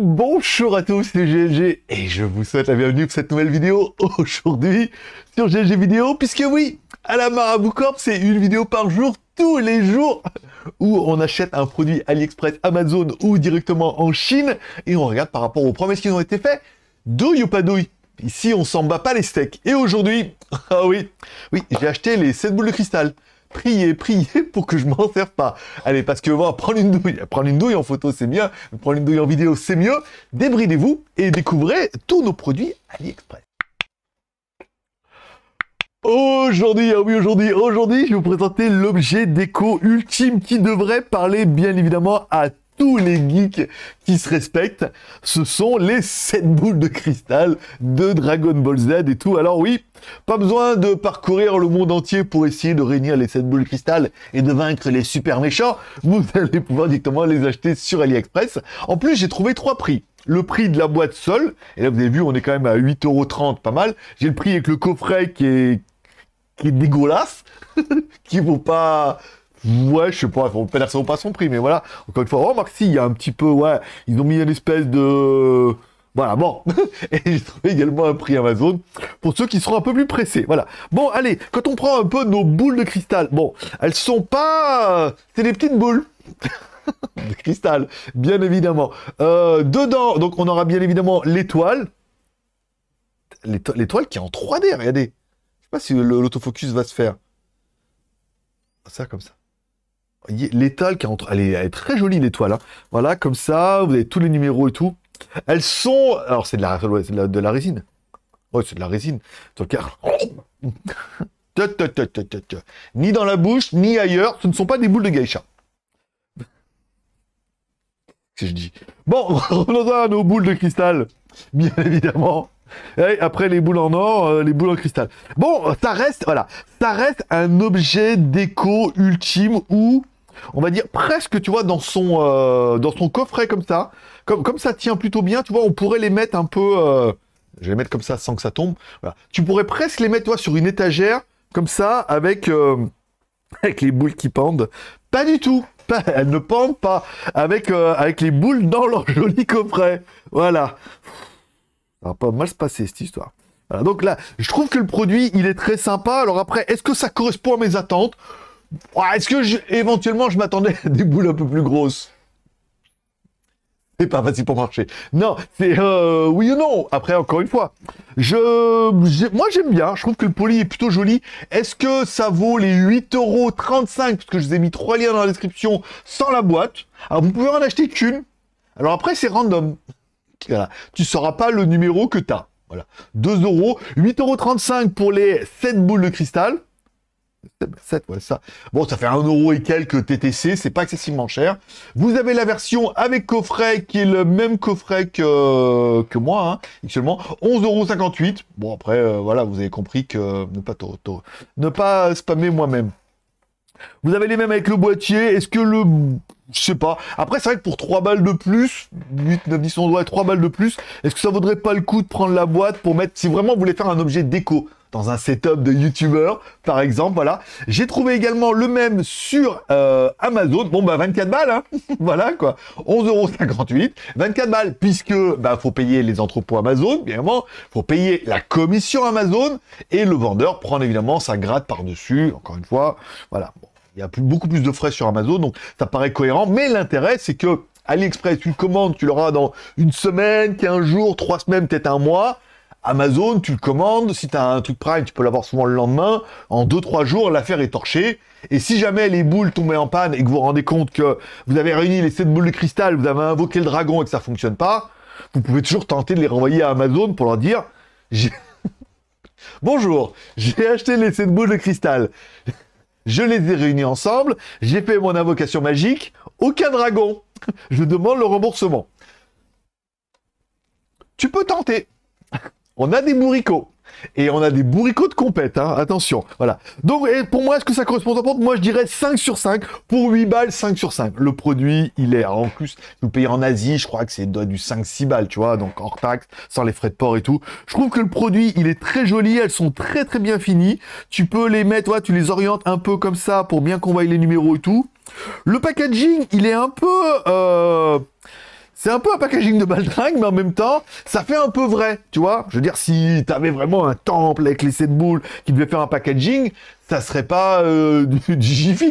Bonjour à tous, c'est GLG et je vous souhaite la bienvenue pour cette nouvelle vidéo aujourd'hui sur GLG Vidéo puisque oui, à la Marabout Corp, c'est une vidéo par jour tous les jours où on achète un produit AliExpress, Amazon ou directement en Chine et on regarde par rapport aux promesses qui ont été faites, douille ou pas douille. Ici, on s'en bat pas les steaks. Et aujourd'hui, ah oui, oui, j'ai acheté les 7 boules de cristal priez, priez pour que je m'en serve pas. Allez, parce que oh, prendre une douille, prendre une douille en photo, c'est bien. Prendre une douille en vidéo, c'est mieux. Débridez-vous et découvrez tous nos produits AliExpress. Aujourd'hui, ah oui, aujourd'hui, aujourd'hui, je vais vous présenter l'objet déco ultime qui devrait parler, bien évidemment, à tous les geeks qui se respectent, ce sont les 7 boules de cristal de Dragon Ball Z et tout. Alors oui, pas besoin de parcourir le monde entier pour essayer de réunir les 7 boules de cristal et de vaincre les super méchants. Vous allez pouvoir directement les acheter sur AliExpress. En plus, j'ai trouvé trois prix le prix de la boîte seule, et là vous avez vu, on est quand même à 8,30€, pas mal. J'ai le prix avec le coffret qui est, qui est dégueulasse, qui vaut pas, Ouais, je sais pas, on peut ça pas son prix, mais voilà. Encore une fois, oh, Maxi, il y a un petit peu, ouais, ils ont mis une espèce de... Voilà, bon. Et j'ai trouvé également un prix Amazon pour ceux qui seront un peu plus pressés. Voilà. Bon, allez, quand on prend un peu nos boules de cristal, bon, elles sont pas... C'est des petites boules. de cristal, bien évidemment. Euh, dedans, donc on aura bien évidemment l'étoile. L'étoile qui est en 3D, regardez. Je sais pas si l'autofocus va se faire. Ça, comme ça. L'étale, qui entre, elle est, très jolie l'étoile. Hein. Voilà, comme ça, vous avez tous les numéros et tout. Elles sont, alors c'est de la, de la, résine. Ouais, c'est de la résine. Donc, ni dans la bouche, ni ailleurs, ce ne sont pas des boules de geisha. Que je dis. Bon, revenons à nos boules de cristal, bien évidemment après les boules en or, euh, les boules en cristal. Bon, ça reste, voilà, ça reste un objet déco ultime où, on va dire presque, tu vois, dans son, euh, dans son coffret comme ça, comme, comme ça tient plutôt bien, tu vois, on pourrait les mettre un peu, euh, je vais les mettre comme ça sans que ça tombe. Tu pourrais presque les mettre, toi, sur une étagère comme ça, avec, avec les boules qui pendent. Pas du tout. elles ne pendent pas avec, avec les boules dans leur joli coffret. Voilà. Ça va pas mal se passer cette histoire. donc là, je trouve que le produit, il est très sympa. Alors après, est-ce que ça correspond à mes attentes Est-ce que éventuellement je m'attendais à des boules un peu plus grosses c'est pas facile pour marcher. Non, c'est euh, oui ou non. Après, encore une fois, je, moi j'aime bien. Je trouve que le poli est plutôt joli. Est-ce que ça vaut les 8,35€ Parce que je vous ai mis trois liens dans la description sans la boîte. Alors vous pouvez en acheter qu'une. Alors après, c'est random. Tu sauras pas le numéro que tu as. Voilà. 2 euros. 8,35 euros pour les 7 boules de cristal. 7, voilà ça. Bon, ça fait 1 euro et quelques TTC, c'est pas excessivement cher. Vous avez la version avec coffret, qui est le même coffret que, que moi, hein, actuellement. 11,58 Bon, après, euh, voilà, vous avez compris que ne pas, ne pas spammer moi-même. Vous avez les mêmes avec le boîtier. Est-ce que le je sais pas. Après, c'est vrai que pour 3 balles de plus, 8, 9, 10, 11, 3 balles de plus, est-ce que ça vaudrait pas le coup de prendre la boîte pour mettre, si vraiment vous voulez faire un objet déco dans un setup de youtubeur, par exemple, voilà. J'ai trouvé également le même sur euh, Amazon. Bon, bah, 24 balles, hein voilà, quoi. 11,58€, 24 balles, puisque, bah, faut payer les entrepôts Amazon, bien évidemment, faut payer la commission Amazon, et le vendeur prend évidemment sa gratte par-dessus, encore une fois, voilà. Il y a beaucoup plus de frais sur Amazon, donc ça paraît cohérent. Mais l'intérêt, c'est que AliExpress, tu le commandes, tu l'auras dans une semaine, 15 jours, 3 semaines, peut-être un mois. Amazon, tu le commandes, si tu as un truc Prime, tu peux l'avoir souvent le lendemain, en 2-3 jours, l'affaire est torchée, et si jamais les boules tombaient en panne et que vous vous rendez compte que vous avez réuni les 7 boules de cristal, vous avez invoqué le dragon et que ça fonctionne pas, vous pouvez toujours tenter de les renvoyer à Amazon pour leur dire, Bonjour, j'ai acheté les 7 boules de cristal. Je les ai réunis ensemble, j'ai fait mon invocation magique, aucun dragon. Je demande le remboursement. Tu peux tenter. On a des bourricots. Et on a des bourricots de compète, hein, attention. Voilà. Donc, et pour moi, est-ce que ça correspond à Moi, je dirais 5 sur 5. Pour 8 balles, 5 sur 5. Le produit, il est en plus, nous payez en Asie, je crois que c'est du 5-6 balles, tu vois, donc hors taxe, sans les frais de port et tout. Je trouve que le produit, il est très joli, elles sont très très bien finies. Tu peux les mettre, tu les orientes un peu comme ça pour bien qu'on voie les numéros et tout. Le packaging, il est un peu... Euh, c'est un peu un packaging de Baldring, mais en même temps, ça fait un peu vrai, tu vois. Je veux dire, si t'avais vraiment un temple avec les sept boules qui devait faire un packaging, ça serait pas euh, du,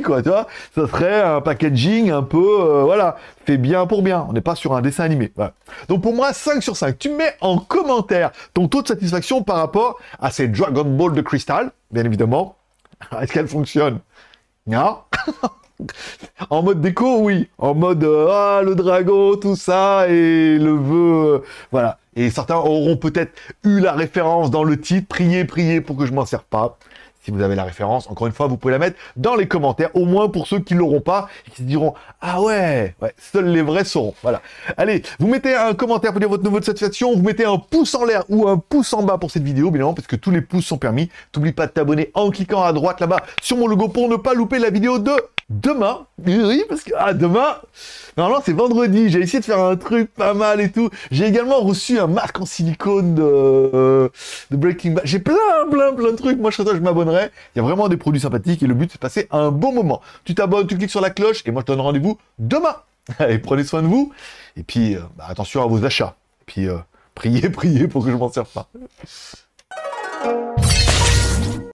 quoi, tu vois. Ça serait un packaging un peu, euh, voilà, fait bien pour bien. On n'est pas sur un dessin animé. Voilà. Donc pour moi, 5 sur 5. Tu mets en commentaire ton taux de satisfaction par rapport à ces Dragon Ball de cristal, bien évidemment. Est-ce qu'elle fonctionne Non en mode déco, oui. En mode euh, ah le dragon, tout ça et le vœu, euh, voilà. Et certains auront peut-être eu la référence dans le titre. Priez, priez pour que je m'en sers pas. Si vous avez la référence, encore une fois, vous pouvez la mettre dans les commentaires, au moins pour ceux qui l'auront pas et qui se diront ah ouais, ouais, seuls les vrais sauront. Voilà. Allez, vous mettez un commentaire pour dire votre nouveau de satisfaction, vous mettez un pouce en l'air ou un pouce en bas pour cette vidéo, bien évidemment, parce que tous les pouces sont permis. T'oublie pas de t'abonner en cliquant à droite là-bas sur mon logo pour ne pas louper la vidéo de demain. Oui, parce que ah, demain, normalement c'est vendredi. J'ai essayé de faire un truc pas mal et tout. J'ai également reçu un marque en silicone euh, de, Breaking Bad. J'ai plein, plein, plein de trucs. Moi, je m'abonnerai. Il y a vraiment des produits sympathiques et le but c'est de passer un bon moment. Tu t'abonnes, tu cliques sur la cloche et moi, je te donne rendez-vous demain. Allez, prenez soin de vous. Et puis, euh, bah, attention à vos achats. Et puis, euh, priez, priez pour que je m'en serve pas.